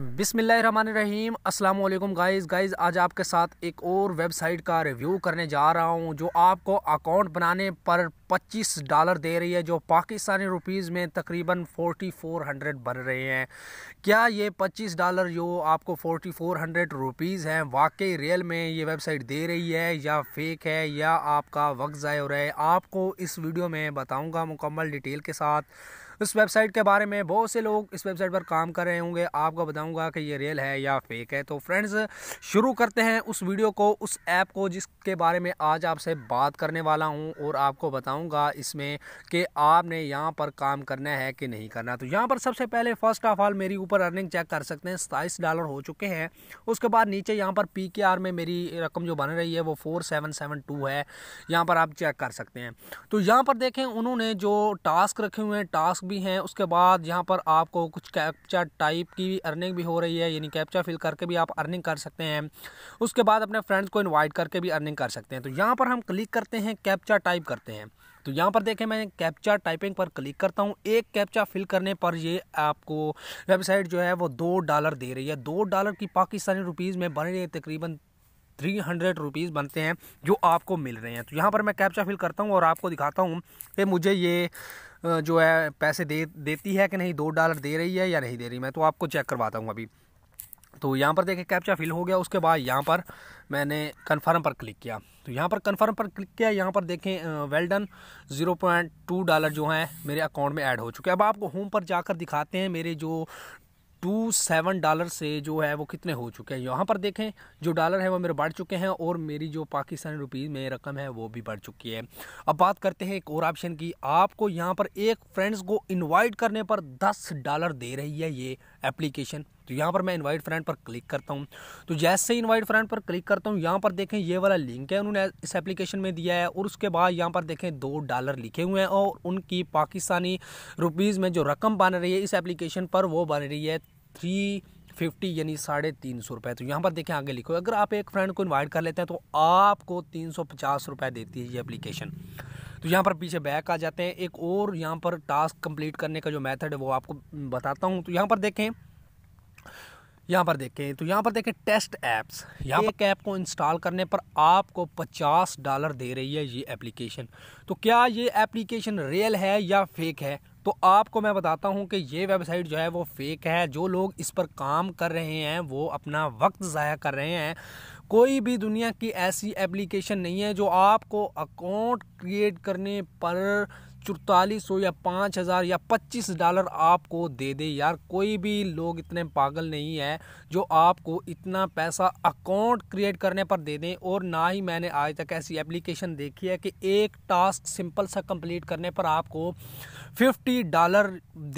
बिसमीम अल्लाम guys guys आज आपके साथ एक और वेबसाइट का रिव्यू करने जा रहा हूँ जो आपको अकाउंट बनाने पर 25 डॉलर दे रही है जो पाकिस्तानी रुपीज़ में तकरीबन 4400 बन रहे हैं क्या ये 25 डॉलर जो आपको 4400 रुपीज़ हैं वाकई रियल में ये वेबसाइट दे रही है या फेक है या आपका वक्त ज़ाय हो रहा है आपको इस वीडियो में बताऊँगा मुकम्मल डिटेल के साथ इस वेबसाइट के बारे में बहुत से लोग इस वेबसाइट पर काम कर रहे होंगे आपको बताऊँगा कि ये रियल है या फेक है तो फ्रेंड्स शुरू करते हैं उस वीडियो को उस ऐप को जिसके बारे में आज आपसे बात करने वाला हूँ और आपको बताऊँगा इसमें कि आपने यहाँ पर काम करना है कि नहीं करना तो यहाँ पर सबसे पहले फर्स्ट ऑफ ऑल मेरी ऊपर अर्निंग चेक कर सकते हैं सताईस डॉलर हो चुके हैं उसके बाद नीचे यहाँ पर पी के आर में मेरी रकम जो बन रही है वो फोर सेवन सेवन टू है यहाँ पर आप चेक कर सकते हैं तो यहाँ पर देखें उन्होंने जो टास्क रखे हुए हैं टास्क भी हैं उसके बाद यहाँ पर आपको कुछ कैप्चा टाइप की अर्निंग भी हो रही है यानी कैप्चा फिल करके भी आप अर्निंग कर सकते हैं उसके बाद अपने फ्रेंड्स को इन्वाइट करके भी अर्निंग कर सकते हैं तो यहाँ पर हम क्लिक करते हैं कैप्चा टाइप करते हैं तो यहाँ पर देखें मैं कैप्चा टाइपिंग पर क्लिक करता हूँ एक कैप्चा फिल करने पर ये आपको वेबसाइट जो है वो दो डॉलर दे रही है दो डॉलर की पाकिस्तानी रुपीज़ में बन रही है तकरीबन थ्री हंड्रेड रुपीज़ बनते हैं जो आपको मिल रहे हैं तो यहाँ पर मैं कैप्चा फिल करता हूँ और आपको दिखाता हूँ कि मुझे ये जो है पैसे दे देती है कि नहीं दो डॉलर दे रही है या नहीं दे रही मैं तो आपको चेक करवाता हूँ अभी तो यहाँ पर देखें कैप्चा फिल हो गया उसके बाद यहाँ पर मैंने कन्फर्म पर क्लिक किया तो यहाँ पर कन्फर्म पर क्लिक किया यहाँ पर देखें well done zero point two dollar जो हैं मेरे अकाउंट में ऐड हो चुके हैं अब आपको होम पर जाकर दिखाते हैं मेरे जो टू सेवन डॉलर से जो है वो कितने हो चुके हैं यहाँ पर देखें जो डॉलर है वो मेरे बढ़ चुके हैं और मेरी जो पाकिस्तानी रुपीज़ में रकम है वो भी बढ़ चुकी है अब बात करते हैं एक और ऑप्शन की आपको यहाँ पर एक फ्रेंड्स को इनवाइट करने पर दस डॉलर दे रही है ये एप्लीकेशन तो यहाँ पर मैं इनवाइट फ्रेंड पर क्लिक करता हूँ तो जैसे ही इनवाइट फ्रेंड पर क्लिक करता हूँ यहाँ पर देखें ये वाला लिंक है उन्होंने इस एप्लीकेशन में दिया है और उसके बाद यहाँ पर देखें दो डॉलर लिखे हुए हैं और उनकी पाकिस्तानी रुपीज़ में जो रकम बन रही है इस एप्लीकेशन पर वो बन रही है थ्री फिफ्टी यानी साढ़े तीन सौ रुपये तो यहाँ पर देखें आगे लिखो अगर आप एक फ्रेंड को इनवाइट कर लेते हैं तो आपको तीन सौ पचास रुपये देती है ये एप्लीकेशन तो यहाँ पर पीछे बैक आ जाते हैं एक और यहाँ पर टास्क कंप्लीट करने का जो मेथड है वो आपको बताता हूँ तो यहाँ पर देखें यहाँ पर देखें तो यहाँ पर देखें टेस्ट ऐप्स यहाँ एक ऐप को इंस्टॉल करने पर आपको 50 डॉलर दे रही है ये एप्लीकेशन तो क्या ये एप्लीकेशन रियल है या फेक है तो आपको मैं बताता हूँ कि ये वेबसाइट जो है वो फेक है जो लोग इस पर काम कर रहे हैं वो अपना वक्त ज़ाया कर रहे हैं कोई भी दुनिया की ऐसी एप्लीकेशन नहीं है जो आपको अकाउंट क्रिएट करने पर चौतालीस सौ या पाँच हज़ार या पच्चीस डॉलर आपको दे दे यार कोई भी लोग इतने पागल नहीं है जो आपको इतना पैसा अकाउंट क्रिएट करने पर दे दें और ना ही मैंने आज तक ऐसी एप्लीकेशन देखी है कि एक टास्क सिंपल सा कंप्लीट करने पर आपको फिफ्टी डॉलर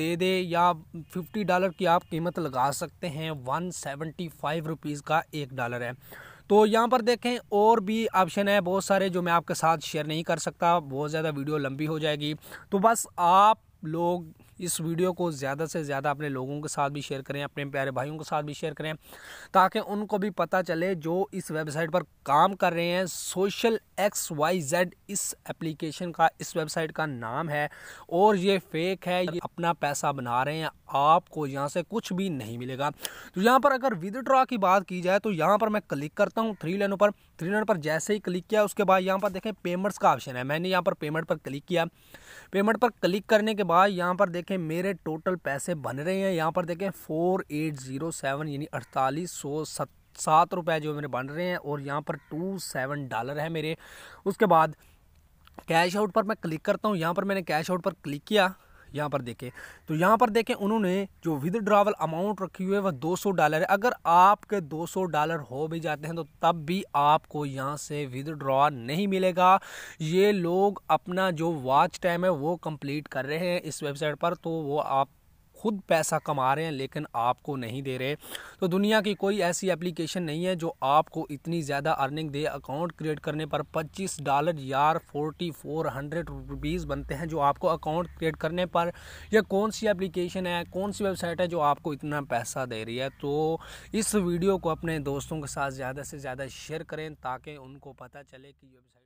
दे दे या फिफ्टी डॉलर की आप कीमत लगा सकते हैं वन सेवेंटी फाइव रुपीज़ का एक डॉलर है तो यहाँ पर देखें और भी ऑप्शन है बहुत सारे जो मैं आपके साथ शेयर नहीं कर सकता बहुत ज़्यादा वीडियो लंबी हो जाएगी तो बस आप लोग इस वीडियो को ज़्यादा से ज़्यादा अपने लोगों के साथ भी शेयर करें अपने प्यारे भाइयों के साथ भी शेयर करें ताकि उनको भी पता चले जो इस वेबसाइट पर काम कर रहे हैं सोशल एक्स वाई जेड इस एप्लीकेशन का इस वेबसाइट का नाम है और ये फेक है ये अपना पैसा बना रहे हैं आपको यहाँ से कुछ भी नहीं मिलेगा तो यहाँ पर अगर विदड्रॉ की बात की जाए तो यहाँ पर मैं क्लिक करता हूँ थ्री लेनों पर थ्री लेन पर जैसे ही क्लिक किया उसके बाद यहाँ पर देखें पेमेंट्स का ऑप्शन है मैंने यहाँ पर पेमेंट पर क्लिक किया पेमेंट पर क्लिक करने के बाद यहाँ पर देखें देखें मेरे टोटल पैसे बन रहे हैं यहाँ पर देखें फोर एट ज़ीरो सेवन यानी अड़तालीस सौ सत सात रुपये जो मेरे बन रहे हैं और यहाँ पर टू सेवन डॉलर है मेरे उसके बाद कैश आउट पर मैं क्लिक करता हूँ यहाँ पर मैंने कैश आउट पर क्लिक किया यहाँ पर देखें तो यहाँ पर देखें उन्होंने जो विदड्रावल अमाउंट रखी हुई है वह दो सौ डॉलर है अगर आपके दो सौ डॉलर हो भी जाते हैं तो तब भी आपको यहाँ से विदड्रॉ नहीं मिलेगा ये लोग अपना जो वॉच टाइम है वो कंप्लीट कर रहे हैं इस वेबसाइट पर तो वो आप खुद पैसा कमा रहे हैं लेकिन आपको नहीं दे रहे तो दुनिया की कोई ऐसी एप्लीकेशन नहीं है जो आपको इतनी ज़्यादा अर्निंग दे अकाउंट क्रिएट करने पर पच्चीस डॉलर यार फोर्टी फोर हंड्रेड रुपीज़ बनते हैं जो आपको अकाउंट क्रिएट करने पर या कौन सी एप्लीकेशन है कौन सी वेबसाइट है जो आपको इतना पैसा दे रही है तो इस वीडियो को अपने दोस्तों के साथ ज़्यादा से ज़्यादा शेयर करें ताकि उनको पता चले कि ये वेबसाइट